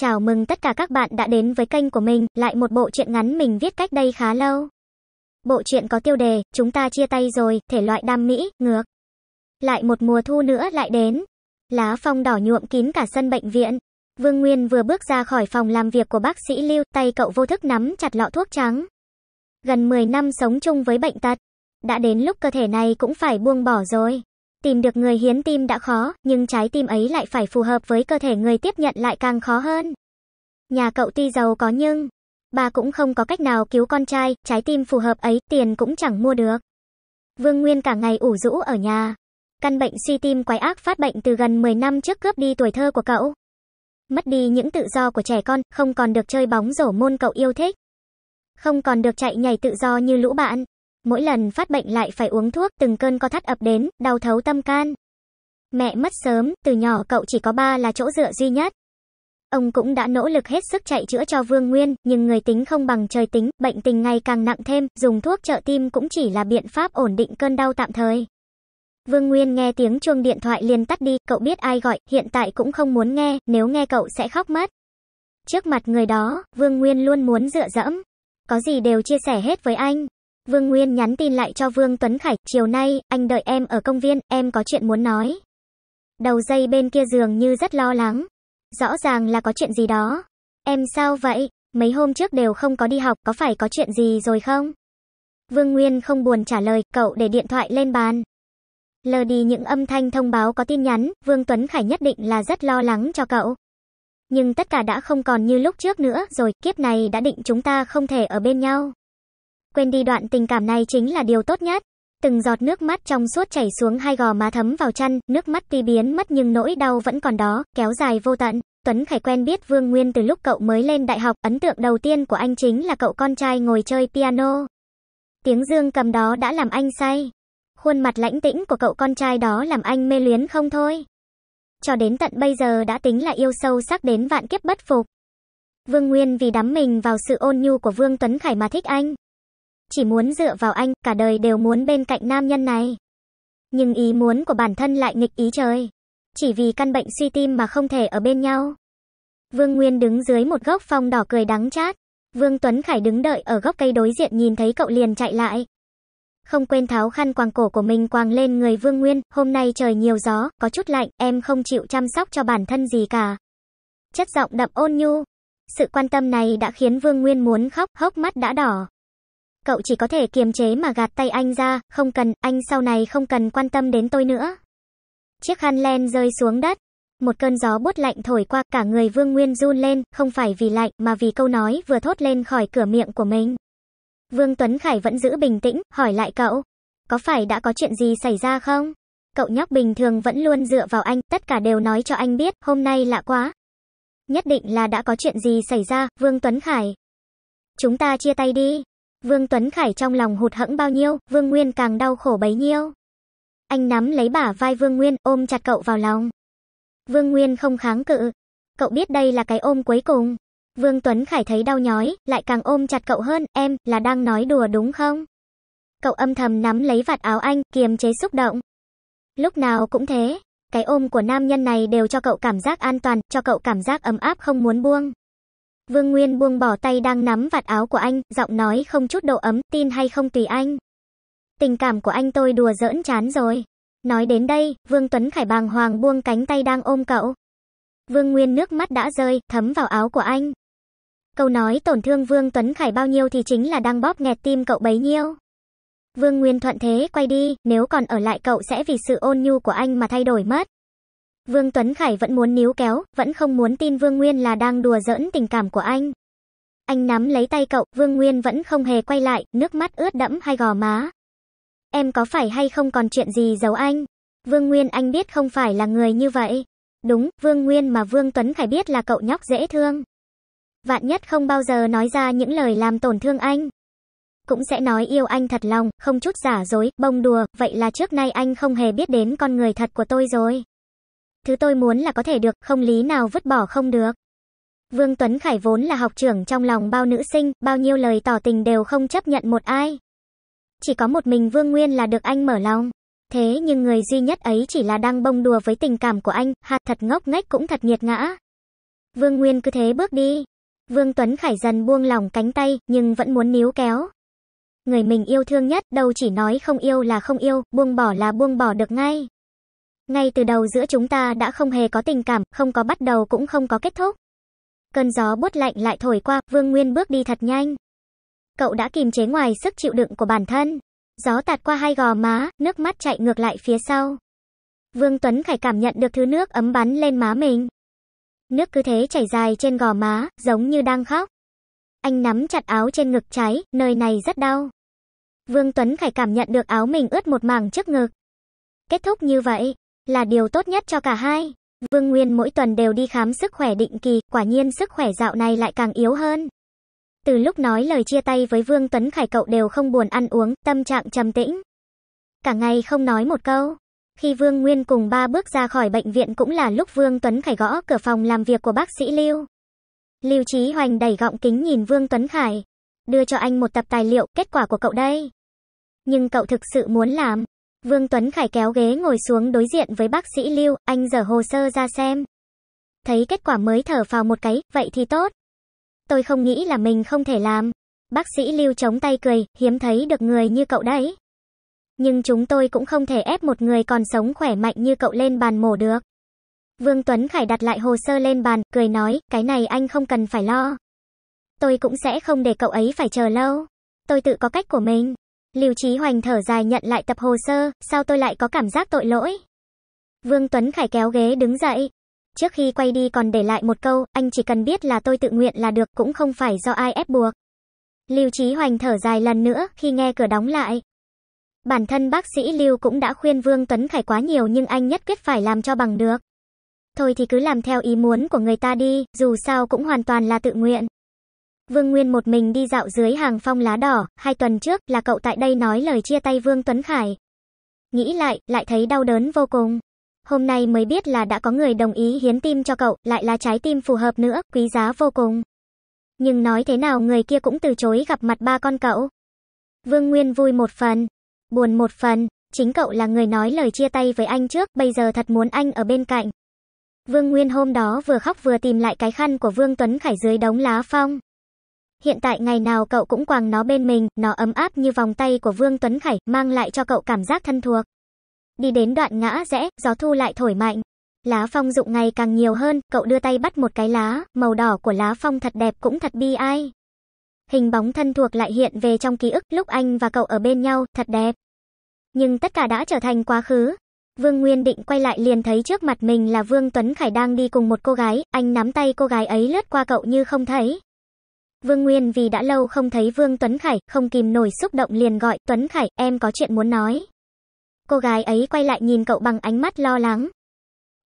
Chào mừng tất cả các bạn đã đến với kênh của mình, lại một bộ truyện ngắn mình viết cách đây khá lâu. Bộ truyện có tiêu đề, chúng ta chia tay rồi, thể loại đam mỹ, ngược. Lại một mùa thu nữa lại đến. Lá phong đỏ nhuộm kín cả sân bệnh viện. Vương Nguyên vừa bước ra khỏi phòng làm việc của bác sĩ Lưu, tay cậu vô thức nắm chặt lọ thuốc trắng. Gần 10 năm sống chung với bệnh tật. Đã đến lúc cơ thể này cũng phải buông bỏ rồi tìm được người hiến tim đã khó, nhưng trái tim ấy lại phải phù hợp với cơ thể người tiếp nhận lại càng khó hơn. Nhà cậu tuy giàu có nhưng, bà cũng không có cách nào cứu con trai, trái tim phù hợp ấy, tiền cũng chẳng mua được. Vương Nguyên cả ngày ủ rũ ở nhà. Căn bệnh suy tim quái ác phát bệnh từ gần 10 năm trước cướp đi tuổi thơ của cậu. Mất đi những tự do của trẻ con, không còn được chơi bóng rổ môn cậu yêu thích. Không còn được chạy nhảy tự do như lũ bạn mỗi lần phát bệnh lại phải uống thuốc, từng cơn co thắt ập đến, đau thấu tâm can. Mẹ mất sớm, từ nhỏ cậu chỉ có ba là chỗ dựa duy nhất. Ông cũng đã nỗ lực hết sức chạy chữa cho Vương Nguyên, nhưng người tính không bằng trời tính, bệnh tình ngày càng nặng thêm, dùng thuốc trợ tim cũng chỉ là biện pháp ổn định cơn đau tạm thời. Vương Nguyên nghe tiếng chuông điện thoại liền tắt đi, cậu biết ai gọi, hiện tại cũng không muốn nghe, nếu nghe cậu sẽ khóc mất. Trước mặt người đó, Vương Nguyên luôn muốn dựa dẫm. Có gì đều chia sẻ hết với anh. Vương Nguyên nhắn tin lại cho Vương Tuấn Khải, chiều nay, anh đợi em ở công viên, em có chuyện muốn nói. Đầu dây bên kia giường như rất lo lắng. Rõ ràng là có chuyện gì đó. Em sao vậy? Mấy hôm trước đều không có đi học, có phải có chuyện gì rồi không? Vương Nguyên không buồn trả lời, cậu để điện thoại lên bàn. Lờ đi những âm thanh thông báo có tin nhắn, Vương Tuấn Khải nhất định là rất lo lắng cho cậu. Nhưng tất cả đã không còn như lúc trước nữa rồi, kiếp này đã định chúng ta không thể ở bên nhau quên đi đoạn tình cảm này chính là điều tốt nhất. Từng giọt nước mắt trong suốt chảy xuống hai gò má thấm vào chăn, nước mắt tuy biến mất nhưng nỗi đau vẫn còn đó, kéo dài vô tận. Tuấn Khải quen biết Vương Nguyên từ lúc cậu mới lên đại học, ấn tượng đầu tiên của anh chính là cậu con trai ngồi chơi piano. Tiếng dương cầm đó đã làm anh say. Khuôn mặt lãnh tĩnh của cậu con trai đó làm anh mê luyến không thôi. Cho đến tận bây giờ đã tính là yêu sâu sắc đến vạn kiếp bất phục. Vương Nguyên vì đắm mình vào sự ôn nhu của Vương Tuấn Khải mà thích anh chỉ muốn dựa vào anh, cả đời đều muốn bên cạnh nam nhân này. Nhưng ý muốn của bản thân lại nghịch ý trời. Chỉ vì căn bệnh suy tim mà không thể ở bên nhau. Vương Nguyên đứng dưới một gốc phong đỏ cười đắng chát. Vương Tuấn Khải đứng đợi ở gốc cây đối diện nhìn thấy cậu liền chạy lại. Không quên tháo khăn quàng cổ của mình quàng lên người Vương Nguyên, hôm nay trời nhiều gió, có chút lạnh, em không chịu chăm sóc cho bản thân gì cả. Chất giọng đậm ôn nhu. Sự quan tâm này đã khiến Vương Nguyên muốn khóc, hốc mắt đã đỏ cậu chỉ có thể kiềm chế mà gạt tay anh ra, không cần, anh sau này không cần quan tâm đến tôi nữa. Chiếc khăn len rơi xuống đất. Một cơn gió buốt lạnh thổi qua, cả người Vương Nguyên run lên, không phải vì lạnh mà vì câu nói vừa thốt lên khỏi cửa miệng của mình. Vương Tuấn Khải vẫn giữ bình tĩnh, hỏi lại cậu. Có phải đã có chuyện gì xảy ra không? Cậu nhóc bình thường vẫn luôn dựa vào anh, tất cả đều nói cho anh biết, hôm nay lạ quá. Nhất định là đã có chuyện gì xảy ra, Vương Tuấn Khải. Chúng ta chia tay đi. Vương Tuấn Khải trong lòng hụt hẫng bao nhiêu, Vương Nguyên càng đau khổ bấy nhiêu. Anh nắm lấy bả vai Vương Nguyên, ôm chặt cậu vào lòng. Vương Nguyên không kháng cự. Cậu biết đây là cái ôm cuối cùng. Vương Tuấn Khải thấy đau nhói, lại càng ôm chặt cậu hơn, em, là đang nói đùa đúng không? Cậu âm thầm nắm lấy vạt áo anh, kiềm chế xúc động. Lúc nào cũng thế, cái ôm của nam nhân này đều cho cậu cảm giác an toàn, cho cậu cảm giác ấm áp không muốn buông. Vương Nguyên buông bỏ tay đang nắm vạt áo của anh, giọng nói không chút độ ấm, tin hay không tùy anh. Tình cảm của anh tôi đùa giỡn chán rồi. Nói đến đây, Vương Tuấn Khải bàng hoàng buông cánh tay đang ôm cậu. Vương Nguyên nước mắt đã rơi, thấm vào áo của anh. Câu nói tổn thương Vương Tuấn Khải bao nhiêu thì chính là đang bóp nghẹt tim cậu bấy nhiêu. Vương Nguyên thuận thế quay đi, nếu còn ở lại cậu sẽ vì sự ôn nhu của anh mà thay đổi mất. Vương Tuấn Khải vẫn muốn níu kéo, vẫn không muốn tin Vương Nguyên là đang đùa giỡn tình cảm của anh. Anh nắm lấy tay cậu, Vương Nguyên vẫn không hề quay lại, nước mắt ướt đẫm hai gò má. Em có phải hay không còn chuyện gì giấu anh? Vương Nguyên anh biết không phải là người như vậy. Đúng, Vương Nguyên mà Vương Tuấn Khải biết là cậu nhóc dễ thương. Vạn nhất không bao giờ nói ra những lời làm tổn thương anh. Cũng sẽ nói yêu anh thật lòng, không chút giả dối, bông đùa, vậy là trước nay anh không hề biết đến con người thật của tôi rồi. Thứ tôi muốn là có thể được, không lý nào vứt bỏ không được. Vương Tuấn Khải vốn là học trưởng trong lòng bao nữ sinh, bao nhiêu lời tỏ tình đều không chấp nhận một ai. Chỉ có một mình Vương Nguyên là được anh mở lòng. Thế nhưng người duy nhất ấy chỉ là đang bông đùa với tình cảm của anh, hạt thật ngốc nghếch cũng thật nghiệt ngã. Vương Nguyên cứ thế bước đi. Vương Tuấn Khải dần buông lỏng cánh tay, nhưng vẫn muốn níu kéo. Người mình yêu thương nhất đâu chỉ nói không yêu là không yêu, buông bỏ là buông bỏ được ngay. Ngay từ đầu giữa chúng ta đã không hề có tình cảm, không có bắt đầu cũng không có kết thúc. Cơn gió buốt lạnh lại thổi qua, Vương Nguyên bước đi thật nhanh. Cậu đã kìm chế ngoài sức chịu đựng của bản thân. Gió tạt qua hai gò má, nước mắt chạy ngược lại phía sau. Vương Tuấn Khải cảm nhận được thứ nước ấm bắn lên má mình. Nước cứ thế chảy dài trên gò má, giống như đang khóc. Anh nắm chặt áo trên ngực trái, nơi này rất đau. Vương Tuấn Khải cảm nhận được áo mình ướt một mảng trước ngực. Kết thúc như vậy, là điều tốt nhất cho cả hai. Vương Nguyên mỗi tuần đều đi khám sức khỏe định kỳ, quả nhiên sức khỏe dạo này lại càng yếu hơn. Từ lúc nói lời chia tay với Vương Tuấn Khải cậu đều không buồn ăn uống, tâm trạng trầm tĩnh. Cả ngày không nói một câu. Khi Vương Nguyên cùng ba bước ra khỏi bệnh viện cũng là lúc Vương Tuấn Khải gõ cửa phòng làm việc của bác sĩ Lưu. Lưu Chí Hoành đẩy gọng kính nhìn Vương Tuấn Khải, đưa cho anh một tập tài liệu, kết quả của cậu đây. Nhưng cậu thực sự muốn làm, Vương Tuấn Khải kéo ghế ngồi xuống đối diện với bác sĩ Lưu, anh dở hồ sơ ra xem. Thấy kết quả mới thở phào một cái, vậy thì tốt. Tôi không nghĩ là mình không thể làm. Bác sĩ Lưu chống tay cười, hiếm thấy được người như cậu đấy. Nhưng chúng tôi cũng không thể ép một người còn sống khỏe mạnh như cậu lên bàn mổ được. Vương Tuấn Khải đặt lại hồ sơ lên bàn, cười nói, cái này anh không cần phải lo. Tôi cũng sẽ không để cậu ấy phải chờ lâu. Tôi tự có cách của mình. Lưu Chí Hoành thở dài nhận lại tập hồ sơ, sao tôi lại có cảm giác tội lỗi? Vương Tuấn Khải kéo ghế đứng dậy. Trước khi quay đi còn để lại một câu, anh chỉ cần biết là tôi tự nguyện là được cũng không phải do ai ép buộc. Lưu Chí Hoành thở dài lần nữa khi nghe cửa đóng lại. Bản thân bác sĩ Lưu cũng đã khuyên Vương Tuấn Khải quá nhiều nhưng anh nhất quyết phải làm cho bằng được. Thôi thì cứ làm theo ý muốn của người ta đi, dù sao cũng hoàn toàn là tự nguyện. Vương Nguyên một mình đi dạo dưới hàng phong lá đỏ, hai tuần trước là cậu tại đây nói lời chia tay Vương Tuấn Khải. Nghĩ lại, lại thấy đau đớn vô cùng. Hôm nay mới biết là đã có người đồng ý hiến tim cho cậu, lại là trái tim phù hợp nữa, quý giá vô cùng. Nhưng nói thế nào người kia cũng từ chối gặp mặt ba con cậu. Vương Nguyên vui một phần, buồn một phần, chính cậu là người nói lời chia tay với anh trước, bây giờ thật muốn anh ở bên cạnh. Vương Nguyên hôm đó vừa khóc vừa tìm lại cái khăn của Vương Tuấn Khải dưới đống lá phong. Hiện tại ngày nào cậu cũng quàng nó bên mình, nó ấm áp như vòng tay của Vương Tuấn Khải, mang lại cho cậu cảm giác thân thuộc. Đi đến đoạn ngã rẽ, gió thu lại thổi mạnh. Lá phong rụng ngày càng nhiều hơn, cậu đưa tay bắt một cái lá, màu đỏ của lá phong thật đẹp cũng thật bi ai. Hình bóng thân thuộc lại hiện về trong ký ức lúc anh và cậu ở bên nhau, thật đẹp. Nhưng tất cả đã trở thành quá khứ. Vương Nguyên định quay lại liền thấy trước mặt mình là Vương Tuấn Khải đang đi cùng một cô gái, anh nắm tay cô gái ấy lướt qua cậu như không thấy. Vương Nguyên vì đã lâu không thấy Vương Tuấn Khải, không kìm nổi xúc động liền gọi, Tuấn Khải, em có chuyện muốn nói. Cô gái ấy quay lại nhìn cậu bằng ánh mắt lo lắng.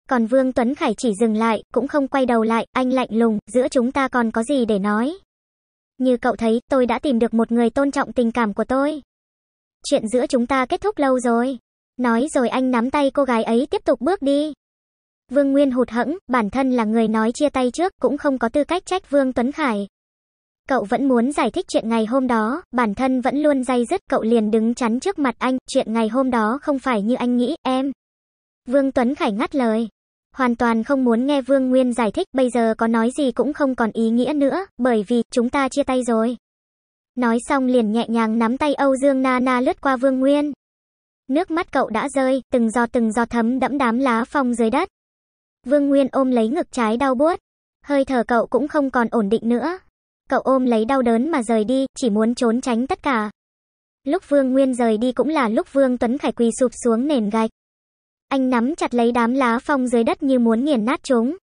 Còn Vương Tuấn Khải chỉ dừng lại, cũng không quay đầu lại, anh lạnh lùng, giữa chúng ta còn có gì để nói. Như cậu thấy, tôi đã tìm được một người tôn trọng tình cảm của tôi. Chuyện giữa chúng ta kết thúc lâu rồi. Nói rồi anh nắm tay cô gái ấy tiếp tục bước đi. Vương Nguyên hụt hẫng, bản thân là người nói chia tay trước, cũng không có tư cách trách Vương Tuấn Khải. Cậu vẫn muốn giải thích chuyện ngày hôm đó, bản thân vẫn luôn dây dứt, cậu liền đứng chắn trước mặt anh, chuyện ngày hôm đó không phải như anh nghĩ, em. Vương Tuấn Khải ngắt lời. Hoàn toàn không muốn nghe Vương Nguyên giải thích, bây giờ có nói gì cũng không còn ý nghĩa nữa, bởi vì chúng ta chia tay rồi. Nói xong liền nhẹ nhàng nắm tay Âu Dương Na Na lướt qua Vương Nguyên. Nước mắt cậu đã rơi, từng giọt từng giọt thấm đẫm đám lá phong dưới đất. Vương Nguyên ôm lấy ngực trái đau buốt. Hơi thở cậu cũng không còn ổn định nữa, Cậu ôm lấy đau đớn mà rời đi, chỉ muốn trốn tránh tất cả. Lúc Vương Nguyên rời đi cũng là lúc Vương Tuấn Khải quỳ sụp xuống nền gạch. Anh nắm chặt lấy đám lá phong dưới đất như muốn nghiền nát chúng.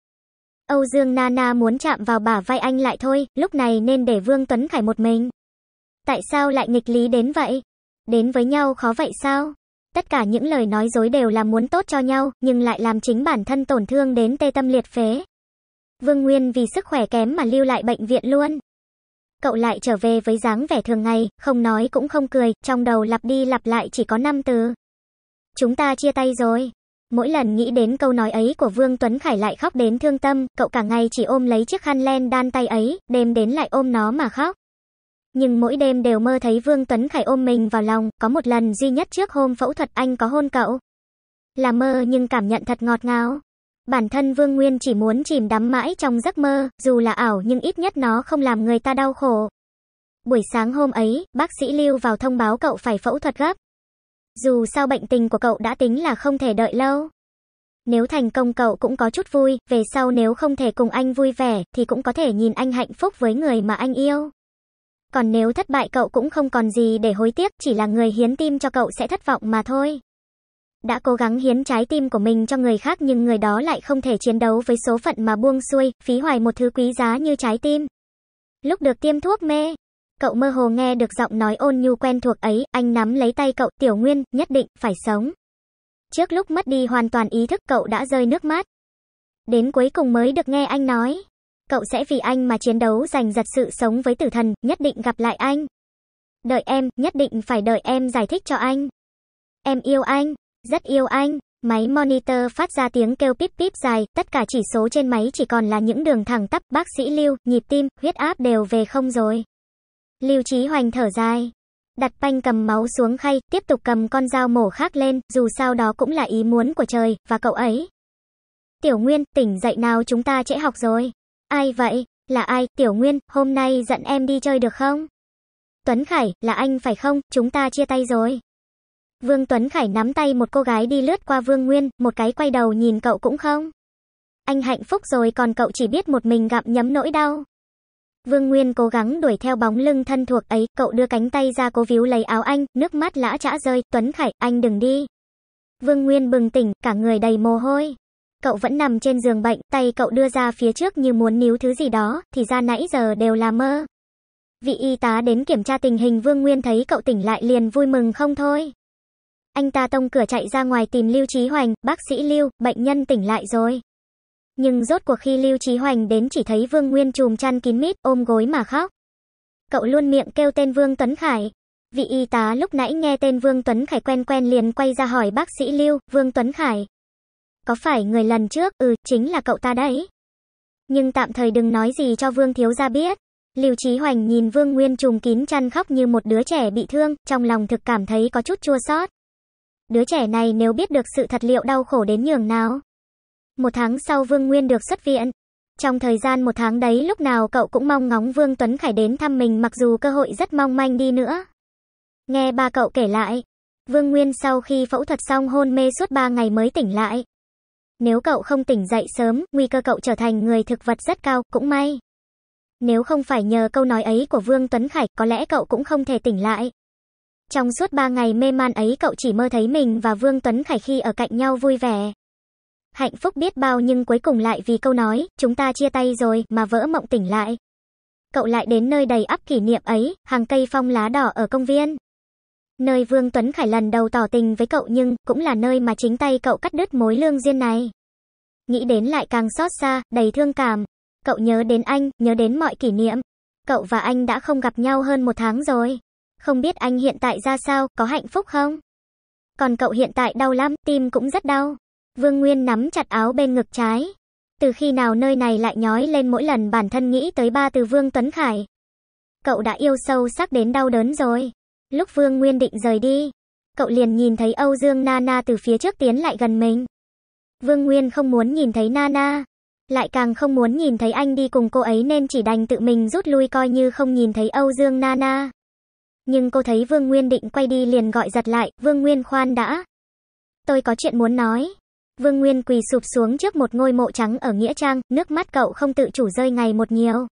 Âu Dương Nana muốn chạm vào bả vai anh lại thôi, lúc này nên để Vương Tuấn Khải một mình. Tại sao lại nghịch lý đến vậy? Đến với nhau khó vậy sao? Tất cả những lời nói dối đều là muốn tốt cho nhau, nhưng lại làm chính bản thân tổn thương đến tê tâm liệt phế. Vương Nguyên vì sức khỏe kém mà lưu lại bệnh viện luôn. Cậu lại trở về với dáng vẻ thường ngày, không nói cũng không cười, trong đầu lặp đi lặp lại chỉ có năm từ. Chúng ta chia tay rồi. Mỗi lần nghĩ đến câu nói ấy của Vương Tuấn Khải lại khóc đến thương tâm, cậu cả ngày chỉ ôm lấy chiếc khăn len đan tay ấy, đêm đến lại ôm nó mà khóc. Nhưng mỗi đêm đều mơ thấy Vương Tuấn Khải ôm mình vào lòng, có một lần duy nhất trước hôm phẫu thuật anh có hôn cậu. Là mơ nhưng cảm nhận thật ngọt ngào. Bản thân Vương Nguyên chỉ muốn chìm đắm mãi trong giấc mơ, dù là ảo nhưng ít nhất nó không làm người ta đau khổ. Buổi sáng hôm ấy, bác sĩ Lưu vào thông báo cậu phải phẫu thuật gấp. Dù sao bệnh tình của cậu đã tính là không thể đợi lâu. Nếu thành công cậu cũng có chút vui, về sau nếu không thể cùng anh vui vẻ, thì cũng có thể nhìn anh hạnh phúc với người mà anh yêu. Còn nếu thất bại cậu cũng không còn gì để hối tiếc, chỉ là người hiến tim cho cậu sẽ thất vọng mà thôi đã cố gắng hiến trái tim của mình cho người khác nhưng người đó lại không thể chiến đấu với số phận mà buông xuôi, phí hoài một thứ quý giá như trái tim. Lúc được tiêm thuốc mê, cậu mơ hồ nghe được giọng nói ôn nhu quen thuộc ấy, anh nắm lấy tay cậu, tiểu nguyên, nhất định, phải sống. Trước lúc mất đi hoàn toàn ý thức cậu đã rơi nước mắt. Đến cuối cùng mới được nghe anh nói. Cậu sẽ vì anh mà chiến đấu giành giật sự sống với tử thần, nhất định gặp lại anh. Đợi em, nhất định phải đợi em giải thích cho anh. Em yêu anh. Rất yêu anh. Máy monitor phát ra tiếng kêu píp píp dài, tất cả chỉ số trên máy chỉ còn là những đường thẳng tắp, bác sĩ Lưu, nhịp tim, huyết áp đều về không rồi. Lưu Chí Hoành thở dài, đặt panh cầm máu xuống khay, tiếp tục cầm con dao mổ khác lên, dù sao đó cũng là ý muốn của trời, và cậu ấy. Tiểu Nguyên, tỉnh dậy nào chúng ta trễ học rồi. Ai vậy? Là ai? Tiểu Nguyên, hôm nay dẫn em đi chơi được không? Tuấn Khải, là anh phải không? Chúng ta chia tay rồi. Vương Tuấn Khải nắm tay một cô gái đi lướt qua Vương Nguyên, một cái quay đầu nhìn cậu cũng không. Anh hạnh phúc rồi còn cậu chỉ biết một mình gặm nhấm nỗi đau. Vương Nguyên cố gắng đuổi theo bóng lưng thân thuộc ấy, cậu đưa cánh tay ra cố víu lấy áo anh, nước mắt lã chã rơi, Tuấn Khải, anh đừng đi. Vương Nguyên bừng tỉnh, cả người đầy mồ hôi. Cậu vẫn nằm trên giường bệnh, tay cậu đưa ra phía trước như muốn níu thứ gì đó, thì ra nãy giờ đều là mơ. Vị y tá đến kiểm tra tình hình Vương Nguyên thấy cậu tỉnh lại liền vui mừng không thôi anh ta tông cửa chạy ra ngoài tìm Lưu Trí Hoành, bác sĩ Lưu, bệnh nhân tỉnh lại rồi. Nhưng rốt cuộc khi Lưu Trí Hoành đến chỉ thấy Vương Nguyên trùm chăn kín mít, ôm gối mà khóc. Cậu luôn miệng kêu tên Vương Tuấn Khải. Vị y tá lúc nãy nghe tên Vương Tuấn Khải quen quen liền quay ra hỏi bác sĩ Lưu, Vương Tuấn Khải. Có phải người lần trước, ừ, chính là cậu ta đấy. Nhưng tạm thời đừng nói gì cho Vương Thiếu Gia biết. Lưu Trí Hoành nhìn Vương Nguyên trùm kín chăn khóc như một đứa trẻ bị thương, trong lòng thực cảm thấy có chút chua xót. Đứa trẻ này nếu biết được sự thật liệu đau khổ đến nhường nào. Một tháng sau Vương Nguyên được xuất viện. Trong thời gian một tháng đấy lúc nào cậu cũng mong ngóng Vương Tuấn Khải đến thăm mình mặc dù cơ hội rất mong manh đi nữa. Nghe ba cậu kể lại, Vương Nguyên sau khi phẫu thuật xong hôn mê suốt ba ngày mới tỉnh lại. Nếu cậu không tỉnh dậy sớm, nguy cơ cậu trở thành người thực vật rất cao, cũng may. Nếu không phải nhờ câu nói ấy của Vương Tuấn Khải, có lẽ cậu cũng không thể tỉnh lại. Trong suốt ba ngày mê man ấy cậu chỉ mơ thấy mình và Vương Tuấn Khải khi ở cạnh nhau vui vẻ. Hạnh phúc biết bao nhưng cuối cùng lại vì câu nói, chúng ta chia tay rồi mà vỡ mộng tỉnh lại. Cậu lại đến nơi đầy ắp kỷ niệm ấy, hàng cây phong lá đỏ ở công viên. Nơi Vương Tuấn Khải lần đầu tỏ tình với cậu nhưng cũng là nơi mà chính tay cậu cắt đứt mối lương duyên này. Nghĩ đến lại càng xót xa, đầy thương cảm. Cậu nhớ đến anh, nhớ đến mọi kỷ niệm. Cậu và anh đã không gặp nhau hơn một tháng rồi không biết anh hiện tại ra sao, có hạnh phúc không? Còn cậu hiện tại đau lắm, tim cũng rất đau. Vương Nguyên nắm chặt áo bên ngực trái. Từ khi nào nơi này lại nhói lên mỗi lần bản thân nghĩ tới ba từ Vương Tuấn Khải. Cậu đã yêu sâu sắc đến đau đớn rồi. Lúc Vương Nguyên định rời đi, cậu liền nhìn thấy Âu Dương Nana từ phía trước tiến lại gần mình. Vương Nguyên không muốn nhìn thấy Nana, lại càng không muốn nhìn thấy anh đi cùng cô ấy nên chỉ đành tự mình rút lui coi như không nhìn thấy Âu Dương Nana nhưng cô thấy Vương Nguyên định quay đi liền gọi giật lại, Vương Nguyên khoan đã. Tôi có chuyện muốn nói. Vương Nguyên quỳ sụp xuống trước một ngôi mộ trắng ở Nghĩa Trang, nước mắt cậu không tự chủ rơi ngày một nhiều.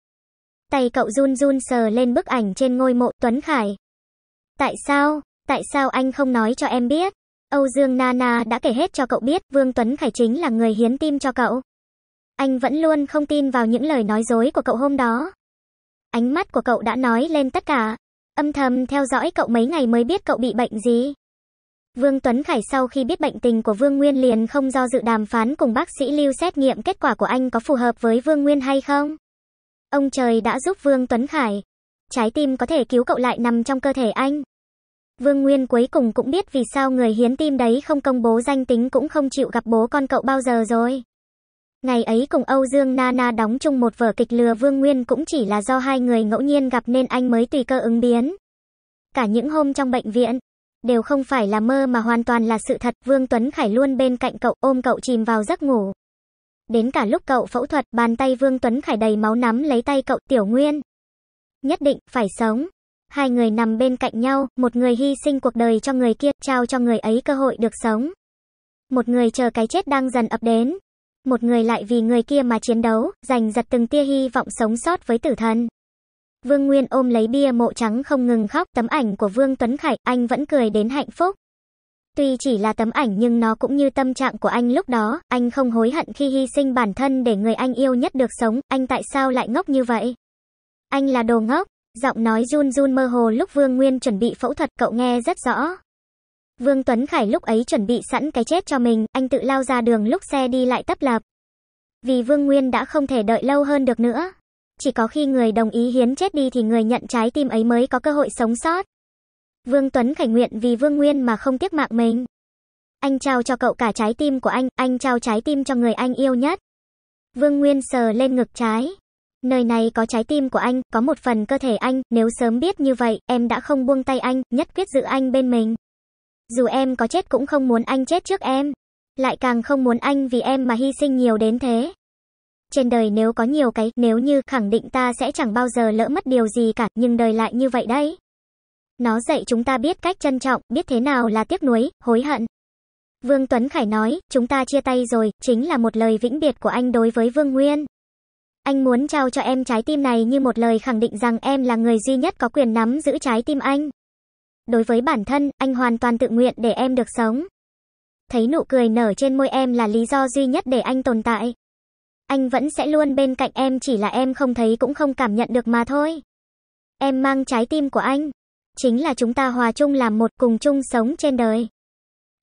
Tay cậu run run sờ lên bức ảnh trên ngôi mộ Tuấn Khải. Tại sao, tại sao anh không nói cho em biết? Âu Dương Nana đã kể hết cho cậu biết Vương Tuấn Khải chính là người hiến tim cho cậu. Anh vẫn luôn không tin vào những lời nói dối của cậu hôm đó. Ánh mắt của cậu đã nói lên tất cả, Âm thầm theo dõi cậu mấy ngày mới biết cậu bị bệnh gì. Vương Tuấn Khải sau khi biết bệnh tình của Vương Nguyên liền không do dự đàm phán cùng bác sĩ Lưu xét nghiệm kết quả của anh có phù hợp với Vương Nguyên hay không. Ông trời đã giúp Vương Tuấn Khải. Trái tim có thể cứu cậu lại nằm trong cơ thể anh. Vương Nguyên cuối cùng cũng biết vì sao người hiến tim đấy không công bố danh tính cũng không chịu gặp bố con cậu bao giờ rồi. Ngày ấy cùng Âu Dương Nana đóng chung một vở kịch lừa Vương Nguyên cũng chỉ là do hai người ngẫu nhiên gặp nên anh mới tùy cơ ứng biến. Cả những hôm trong bệnh viện, đều không phải là mơ mà hoàn toàn là sự thật. Vương Tuấn Khải luôn bên cạnh cậu ôm cậu chìm vào giấc ngủ. Đến cả lúc cậu phẫu thuật, bàn tay Vương Tuấn Khải đầy máu nắm lấy tay cậu Tiểu Nguyên. Nhất định, phải sống. Hai người nằm bên cạnh nhau, một người hy sinh cuộc đời cho người kia, trao cho người ấy cơ hội được sống. Một người chờ cái chết đang dần ập đến, một người lại vì người kia mà chiến đấu, giành giật từng tia hy vọng sống sót với tử thần. Vương Nguyên ôm lấy bia mộ trắng không ngừng khóc, tấm ảnh của Vương Tuấn Khải, anh vẫn cười đến hạnh phúc. Tuy chỉ là tấm ảnh nhưng nó cũng như tâm trạng của anh lúc đó, anh không hối hận khi hy sinh bản thân để người anh yêu nhất được sống, anh tại sao lại ngốc như vậy? Anh là đồ ngốc, giọng nói run run mơ hồ lúc Vương Nguyên chuẩn bị phẫu thuật cậu nghe rất rõ, Vương Tuấn Khải lúc ấy chuẩn bị sẵn cái chết cho mình, anh tự lao ra đường lúc xe đi lại tấp lập. Vì Vương Nguyên đã không thể đợi lâu hơn được nữa. Chỉ có khi người đồng ý hiến chết đi thì người nhận trái tim ấy mới có cơ hội sống sót. Vương Tuấn Khải nguyện vì Vương Nguyên mà không tiếc mạng mình. Anh trao cho cậu cả trái tim của anh, anh trao trái tim cho người anh yêu nhất. Vương Nguyên sờ lên ngực trái. Nơi này có trái tim của anh, có một phần cơ thể anh, nếu sớm biết như vậy, em đã không buông tay anh, nhất quyết giữ anh bên mình. Dù em có chết cũng không muốn anh chết trước em. Lại càng không muốn anh vì em mà hy sinh nhiều đến thế. Trên đời nếu có nhiều cái, nếu như khẳng định ta sẽ chẳng bao giờ lỡ mất điều gì cả, nhưng đời lại như vậy đấy. Nó dạy chúng ta biết cách trân trọng, biết thế nào là tiếc nuối, hối hận. Vương Tuấn Khải nói, chúng ta chia tay rồi, chính là một lời vĩnh biệt của anh đối với Vương Nguyên. Anh muốn trao cho em trái tim này như một lời khẳng định rằng em là người duy nhất có quyền nắm giữ trái tim anh đối với bản thân, anh hoàn toàn tự nguyện để em được sống. Thấy nụ cười nở trên môi em là lý do duy nhất để anh tồn tại. Anh vẫn sẽ luôn bên cạnh em chỉ là em không thấy cũng không cảm nhận được mà thôi. Em mang trái tim của anh. Chính là chúng ta hòa chung làm một cùng chung sống trên đời.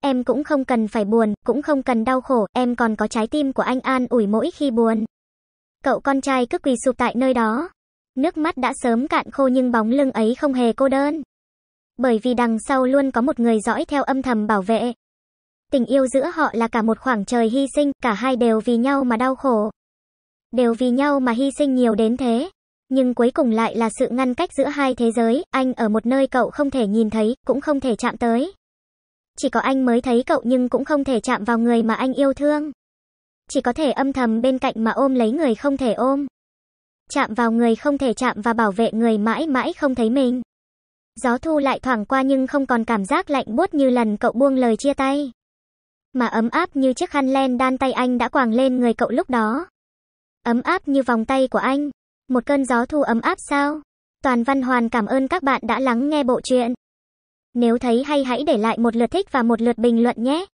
Em cũng không cần phải buồn, cũng không cần đau khổ, em còn có trái tim của anh an ủi mỗi khi buồn. Cậu con trai cứ quỳ sụp tại nơi đó. Nước mắt đã sớm cạn khô nhưng bóng lưng ấy không hề cô đơn bởi vì đằng sau luôn có một người dõi theo âm thầm bảo vệ. Tình yêu giữa họ là cả một khoảng trời hy sinh, cả hai đều vì nhau mà đau khổ. Đều vì nhau mà hy sinh nhiều đến thế. Nhưng cuối cùng lại là sự ngăn cách giữa hai thế giới, anh ở một nơi cậu không thể nhìn thấy, cũng không thể chạm tới. Chỉ có anh mới thấy cậu nhưng cũng không thể chạm vào người mà anh yêu thương. Chỉ có thể âm thầm bên cạnh mà ôm lấy người không thể ôm. Chạm vào người không thể chạm và bảo vệ người mãi mãi không thấy mình gió thu lại thoảng qua nhưng không còn cảm giác lạnh buốt như lần cậu buông lời chia tay. Mà ấm áp như chiếc khăn len đan tay anh đã quàng lên người cậu lúc đó. Ấm áp như vòng tay của anh. Một cơn gió thu ấm áp sao? Toàn Văn Hoàn cảm ơn các bạn đã lắng nghe bộ truyện. Nếu thấy hay hãy để lại một lượt thích và một lượt bình luận nhé.